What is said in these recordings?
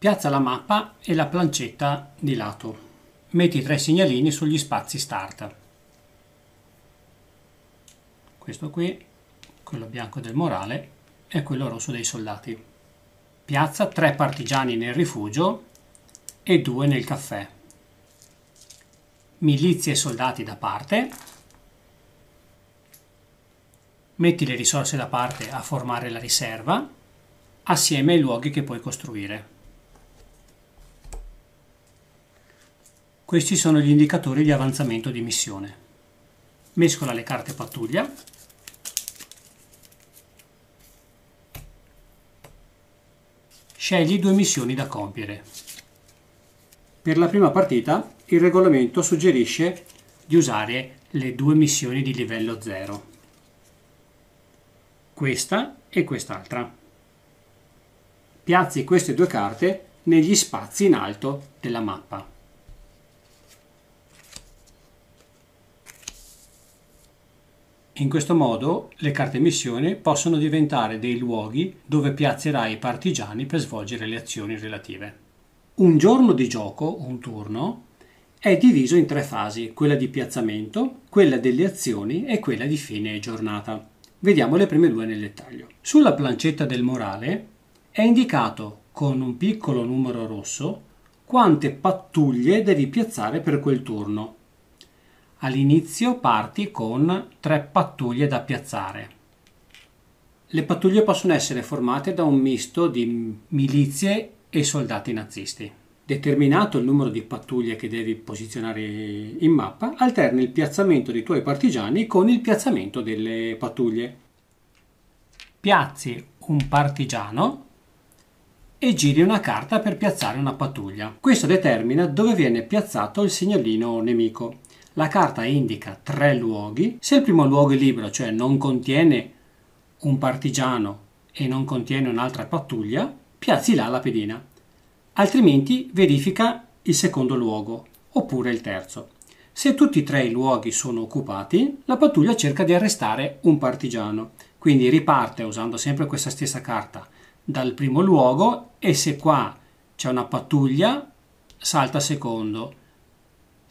Piazza la mappa e la plancetta di lato. Metti tre segnalini sugli spazi start. Questo qui, quello bianco del morale e quello rosso dei soldati. Piazza tre partigiani nel rifugio e due nel caffè. Milizie e soldati da parte. Metti le risorse da parte a formare la riserva assieme ai luoghi che puoi costruire. Questi sono gli indicatori di avanzamento di missione. Mescola le carte pattuglia. Scegli due missioni da compiere. Per la prima partita il regolamento suggerisce di usare le due missioni di livello 0. Questa e quest'altra. Piazzi queste due carte negli spazi in alto della mappa. In questo modo le carte missione possono diventare dei luoghi dove piazzerai i partigiani per svolgere le azioni relative. Un giorno di gioco, un turno, è diviso in tre fasi, quella di piazzamento, quella delle azioni e quella di fine giornata. Vediamo le prime due nel dettaglio. Sulla plancetta del morale è indicato con un piccolo numero rosso quante pattuglie devi piazzare per quel turno All'inizio parti con tre pattuglie da piazzare. Le pattuglie possono essere formate da un misto di milizie e soldati nazisti. Determinato il numero di pattuglie che devi posizionare in mappa, alterni il piazzamento dei tuoi partigiani con il piazzamento delle pattuglie. Piazzi un partigiano e giri una carta per piazzare una pattuglia. Questo determina dove viene piazzato il segnalino nemico. La carta indica tre luoghi. Se il primo luogo è libero, cioè non contiene un partigiano e non contiene un'altra pattuglia, piazzi là la pedina. Altrimenti verifica il secondo luogo oppure il terzo. Se tutti e tre i luoghi sono occupati, la pattuglia cerca di arrestare un partigiano. Quindi riparte usando sempre questa stessa carta dal primo luogo e se qua c'è una pattuglia salta secondo,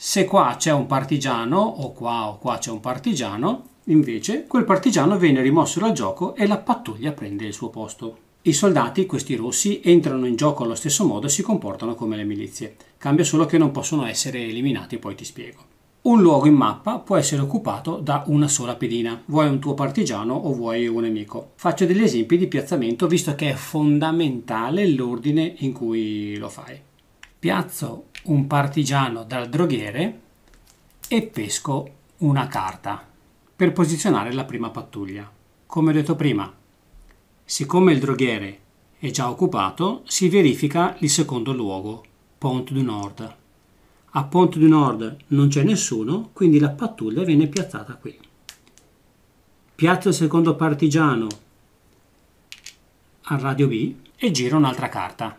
se qua c'è un partigiano, o qua o qua c'è un partigiano, invece quel partigiano viene rimosso dal gioco e la pattuglia prende il suo posto. I soldati, questi rossi, entrano in gioco allo stesso modo e si comportano come le milizie. Cambia solo che non possono essere eliminati, poi ti spiego. Un luogo in mappa può essere occupato da una sola pedina. Vuoi un tuo partigiano o vuoi un nemico? Faccio degli esempi di piazzamento visto che è fondamentale l'ordine in cui lo fai piazzo un partigiano dal droghiere e pesco una carta per posizionare la prima pattuglia. Come ho detto prima, siccome il droghiere è già occupato, si verifica il secondo luogo, Pont du Nord. A Pont du Nord non c'è nessuno, quindi la pattuglia viene piazzata qui. Piazzo il secondo partigiano al radio B e giro un'altra carta.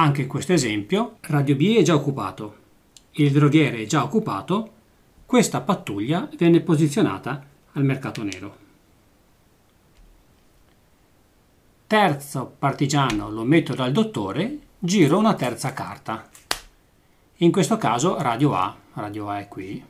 Anche in questo esempio Radio B è già occupato, il droghiere è già occupato, questa pattuglia viene posizionata al mercato nero. Terzo partigiano lo metto dal dottore, giro una terza carta. In questo caso radio A, radio A è qui.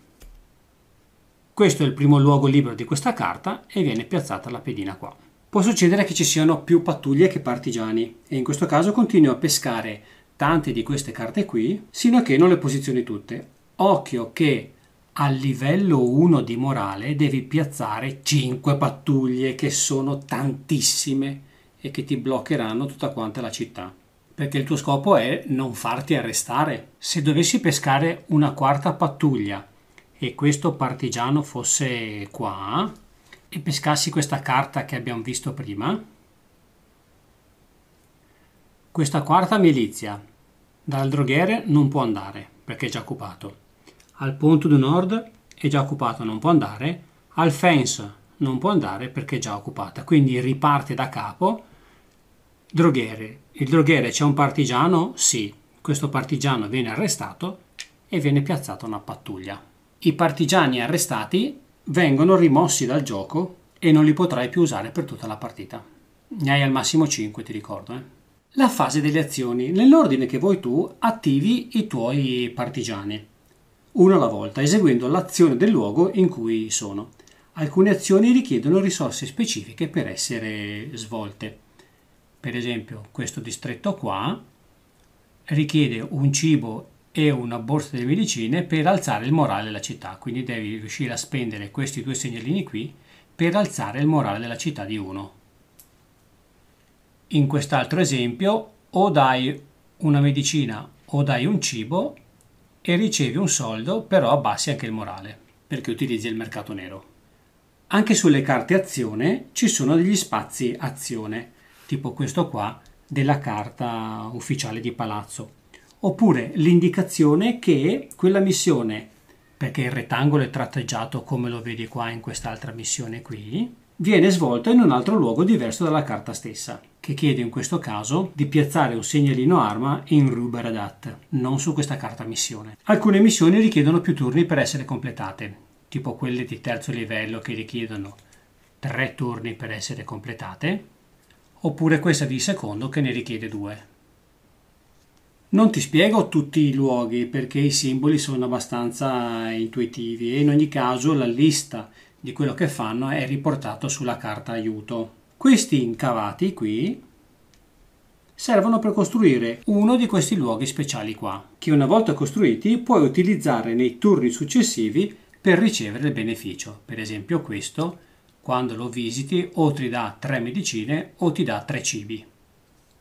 Questo è il primo luogo libero di questa carta e viene piazzata la pedina qua. Può succedere che ci siano più pattuglie che partigiani e in questo caso continuo a pescare tante di queste carte qui sino a che non le posizioni tutte. Occhio che al livello 1 di morale devi piazzare 5 pattuglie che sono tantissime e che ti bloccheranno tutta quanta la città. Perché il tuo scopo è non farti arrestare. Se dovessi pescare una quarta pattuglia e questo partigiano fosse qua, e pescassi questa carta che abbiamo visto prima, questa quarta milizia dal droghiere non può andare perché è già occupato, al punto du nord è già occupato, non può andare, al fence non può andare perché è già occupata, quindi riparte da capo. Droghiere, il droghiere c'è un partigiano? Sì, questo partigiano viene arrestato e viene piazzata una pattuglia. I partigiani arrestati vengono rimossi dal gioco e non li potrai più usare per tutta la partita. Ne hai al massimo 5, ti ricordo. Eh? La fase delle azioni, nell'ordine che vuoi tu, attivi i tuoi partigiani, uno alla volta, eseguendo l'azione del luogo in cui sono. Alcune azioni richiedono risorse specifiche per essere svolte. Per esempio, questo distretto qua richiede un cibo e una borsa di medicine per alzare il morale della città. Quindi devi riuscire a spendere questi due segnalini qui per alzare il morale della città di 1. In quest'altro esempio o dai una medicina o dai un cibo e ricevi un soldo, però abbassi anche il morale, perché utilizzi il mercato nero. Anche sulle carte azione ci sono degli spazi azione, tipo questo qua della carta ufficiale di palazzo, oppure l'indicazione che quella missione, perché il rettangolo è tratteggiato come lo vedi qua in quest'altra missione qui, viene svolta in un altro luogo diverso dalla carta stessa, che chiede in questo caso di piazzare un segnalino arma in Ruberadat, non su questa carta missione. Alcune missioni richiedono più turni per essere completate, tipo quelle di terzo livello che richiedono tre turni per essere completate, oppure questa di secondo che ne richiede due. Non ti spiego tutti i luoghi perché i simboli sono abbastanza intuitivi e in ogni caso la lista di quello che fanno è riportata sulla carta aiuto. Questi incavati qui servono per costruire uno di questi luoghi speciali qua, che una volta costruiti puoi utilizzare nei turni successivi per ricevere il beneficio. Per esempio questo, quando lo visiti o ti dà tre medicine o ti dà tre cibi.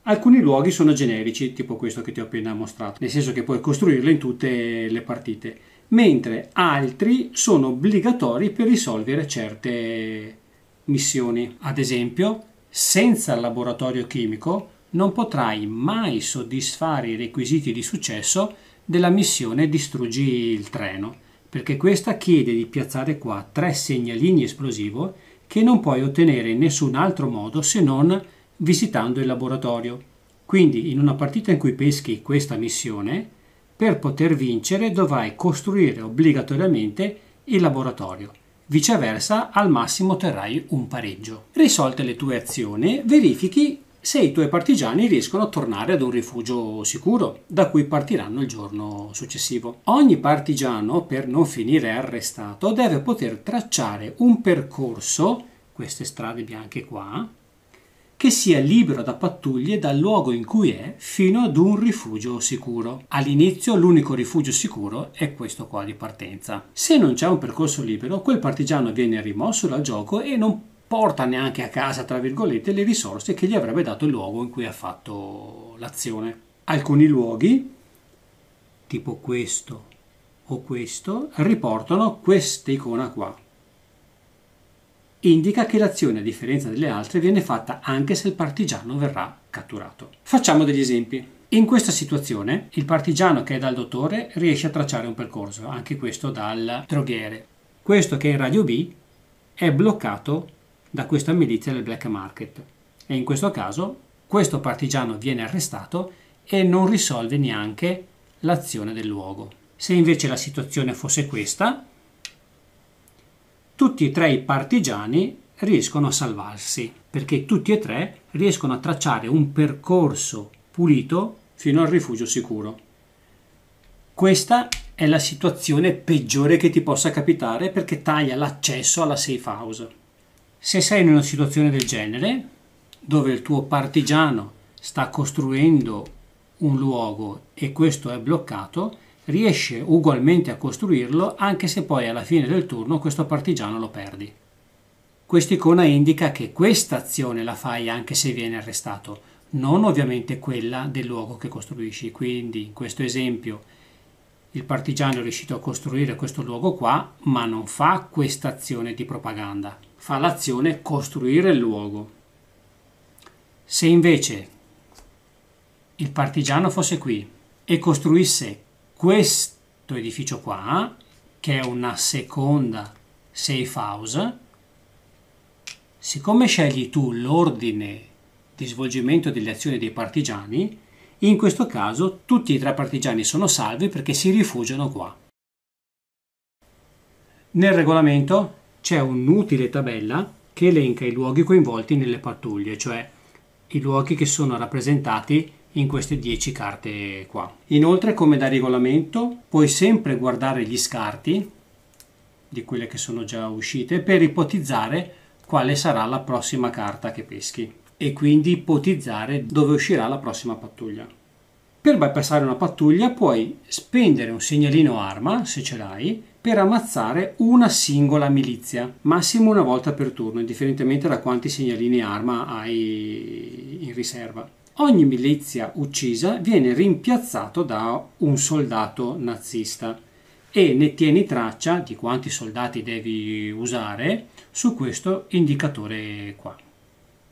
Alcuni luoghi sono generici, tipo questo che ti ho appena mostrato, nel senso che puoi costruirle in tutte le partite, mentre altri sono obbligatori per risolvere certe missioni. Ad esempio, senza il laboratorio chimico non potrai mai soddisfare i requisiti di successo della missione Distruggi il treno, perché questa chiede di piazzare qua tre segnalini esplosivo che non puoi ottenere in nessun altro modo se non visitando il laboratorio. Quindi in una partita in cui peschi questa missione, per poter vincere dovrai costruire obbligatoriamente il laboratorio. Viceversa, al massimo otterrai un pareggio. Risolte le tue azioni, verifichi se i tuoi partigiani riescono a tornare ad un rifugio sicuro, da cui partiranno il giorno successivo. Ogni partigiano, per non finire arrestato, deve poter tracciare un percorso, queste strade bianche qua, che sia libero da pattuglie dal luogo in cui è fino ad un rifugio sicuro. All'inizio l'unico rifugio sicuro è questo qua di partenza. Se non c'è un percorso libero, quel partigiano viene rimosso dal gioco e non porta neanche a casa, tra virgolette, le risorse che gli avrebbe dato il luogo in cui ha fatto l'azione. Alcuni luoghi, tipo questo o questo, riportano questa icona qua indica che l'azione, a differenza delle altre, viene fatta anche se il partigiano verrà catturato. Facciamo degli esempi. In questa situazione il partigiano che è dal dottore riesce a tracciare un percorso, anche questo dal droghiere. Questo che è in radio B è bloccato da questa milizia del black market e in questo caso questo partigiano viene arrestato e non risolve neanche l'azione del luogo. Se invece la situazione fosse questa, tutti e tre i partigiani riescono a salvarsi, perché tutti e tre riescono a tracciare un percorso pulito fino al rifugio sicuro. Questa è la situazione peggiore che ti possa capitare perché taglia l'accesso alla safe house. Se sei in una situazione del genere, dove il tuo partigiano sta costruendo un luogo e questo è bloccato, riesce ugualmente a costruirlo anche se poi alla fine del turno questo partigiano lo perdi. Quest'icona indica che questa azione la fai anche se viene arrestato, non ovviamente quella del luogo che costruisci. Quindi in questo esempio il partigiano è riuscito a costruire questo luogo qua, ma non fa questa azione di propaganda, fa l'azione costruire il luogo. Se invece il partigiano fosse qui e costruisse questo edificio qua, che è una seconda safe house, siccome scegli tu l'ordine di svolgimento delle azioni dei partigiani, in questo caso tutti e tre i partigiani sono salvi perché si rifugiano qua. Nel regolamento c'è un'utile tabella che elenca i luoghi coinvolti nelle pattuglie, cioè i luoghi che sono rappresentati in queste 10 carte qua. Inoltre come da regolamento puoi sempre guardare gli scarti di quelle che sono già uscite per ipotizzare quale sarà la prossima carta che peschi e quindi ipotizzare dove uscirà la prossima pattuglia. Per bypassare una pattuglia puoi spendere un segnalino arma, se ce l'hai, per ammazzare una singola milizia, massimo una volta per turno, indifferentemente da quanti segnalini arma hai in riserva. Ogni milizia uccisa viene rimpiazzato da un soldato nazista e ne tieni traccia di quanti soldati devi usare su questo indicatore qua.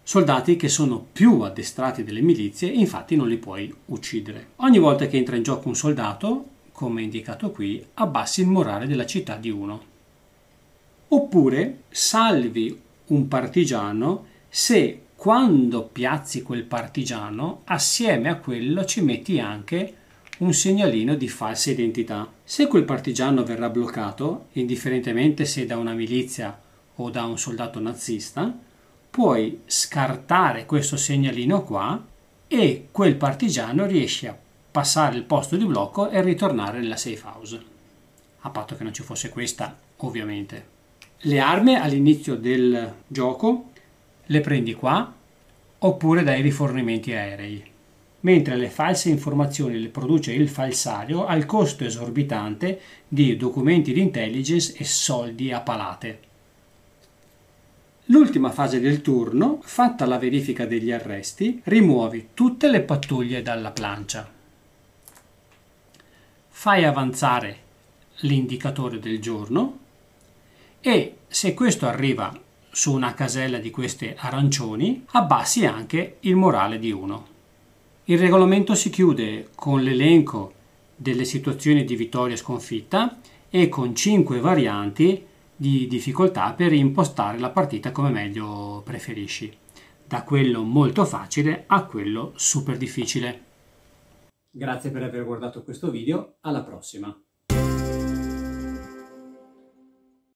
Soldati che sono più addestrati delle milizie infatti non li puoi uccidere. Ogni volta che entra in gioco un soldato, come indicato qui, abbassi il morale della città di uno. Oppure salvi un partigiano se quando piazzi quel partigiano, assieme a quello ci metti anche un segnalino di falsa identità. Se quel partigiano verrà bloccato, indifferentemente se da una milizia o da un soldato nazista, puoi scartare questo segnalino qua e quel partigiano riesce a passare il posto di blocco e ritornare nella safe house. A patto che non ci fosse questa, ovviamente. Le armi all'inizio del gioco le prendi qua oppure dai rifornimenti aerei. Mentre le false informazioni le produce il falsario al costo esorbitante di documenti di intelligence e soldi a palate. L'ultima fase del turno, fatta la verifica degli arresti, rimuovi tutte le pattuglie dalla plancia. Fai avanzare l'indicatore del giorno e se questo arriva su una casella di queste arancioni abbassi anche il morale di 1. Il regolamento si chiude con l'elenco delle situazioni di vittoria e sconfitta e con 5 varianti di difficoltà per impostare la partita come meglio preferisci, da quello molto facile a quello super difficile. Grazie per aver guardato questo video, alla prossima!